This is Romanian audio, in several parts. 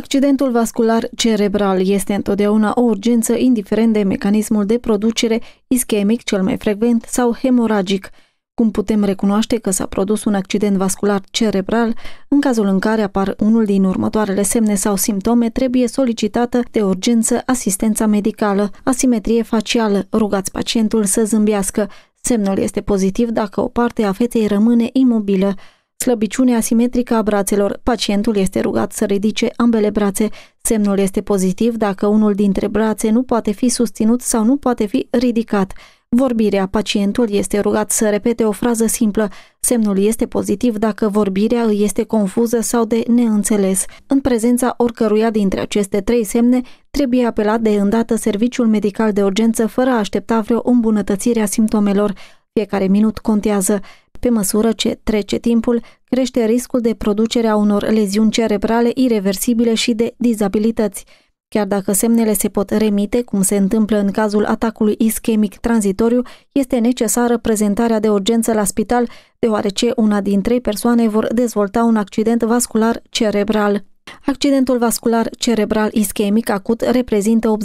Accidentul vascular cerebral este întotdeauna o urgență indiferent de mecanismul de producere ischemic cel mai frecvent sau hemoragic. Cum putem recunoaște că s-a produs un accident vascular cerebral? În cazul în care apar unul din următoarele semne sau simptome, trebuie solicitată de urgență asistența medicală, asimetrie facială, rugați pacientul să zâmbească. Semnul este pozitiv dacă o parte a feței rămâne imobilă slăbiciune asimetrică a brațelor. Pacientul este rugat să ridice ambele brațe. Semnul este pozitiv dacă unul dintre brațe nu poate fi susținut sau nu poate fi ridicat. Vorbirea. Pacientul este rugat să repete o frază simplă. Semnul este pozitiv dacă vorbirea îi este confuză sau de neînțeles. În prezența oricăruia dintre aceste trei semne, trebuie apelat de îndată serviciul medical de urgență fără a aștepta vreo îmbunătățire a simptomelor. Fiecare minut contează. Pe măsură ce trece timpul, crește riscul de producerea unor leziuni cerebrale irreversibile și de dizabilități. Chiar dacă semnele se pot remite, cum se întâmplă în cazul atacului ischemic tranzitoriu, este necesară prezentarea de urgență la spital, deoarece una din trei persoane vor dezvolta un accident vascular cerebral. Accidentul vascular cerebral ischemic acut reprezintă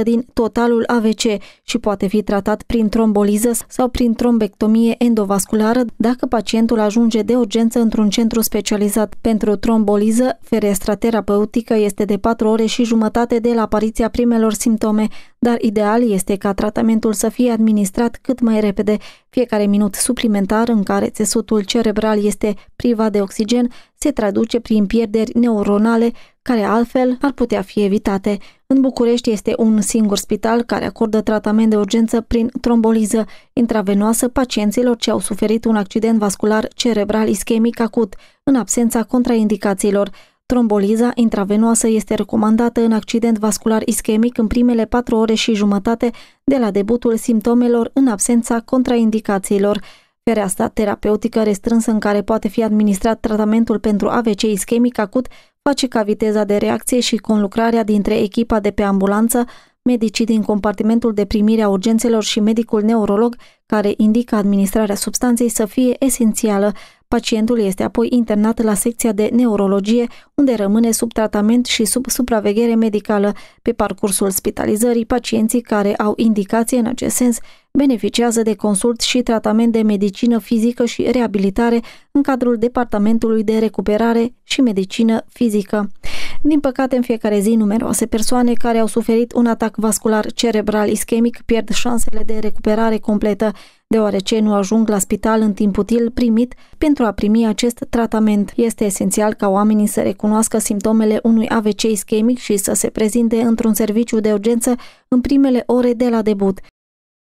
87% din totalul AVC și poate fi tratat prin tromboliză sau prin trombectomie endovasculară dacă pacientul ajunge de urgență într-un centru specializat. Pentru tromboliză, fereastra terapeutică este de 4 ore și jumătate de la apariția primelor simptome, dar ideal este ca tratamentul să fie administrat cât mai repede. Fiecare minut suplimentar în care țesutul cerebral este privat de oxigen se traduce prin pierderi neuronale care altfel ar putea fi evitate. În București este un singur spital care acordă tratament de urgență prin tromboliză intravenoasă pacienților ce au suferit un accident vascular cerebral ischemic acut, în absența contraindicațiilor. Tromboliza intravenoasă este recomandată în accident vascular ischemic în primele 4 ore și jumătate de la debutul simptomelor în absența contraindicațiilor. Fereastra terapeutică restrânsă în care poate fi administrat tratamentul pentru AVC ischemic acut face ca viteza de reacție și conlucrarea dintre echipa de pe ambulanță, medicii din compartimentul de primire a urgențelor și medicul neurolog care indică administrarea substanței să fie esențială. Pacientul este apoi internat la secția de neurologie, unde rămâne sub tratament și sub supraveghere medicală. Pe parcursul spitalizării, pacienții care au indicație în acest sens beneficiază de consult și tratament de medicină fizică și reabilitare în cadrul Departamentului de Recuperare și Medicină Fizică. Din păcate, în fiecare zi, numeroase persoane care au suferit un atac vascular cerebral ischemic pierd șansele de recuperare completă, deoarece nu ajung la spital în timp util primit pentru a primi acest tratament. Este esențial ca oamenii să recunoască simptomele unui AVC ischemic și să se prezinte într-un serviciu de urgență în primele ore de la debut.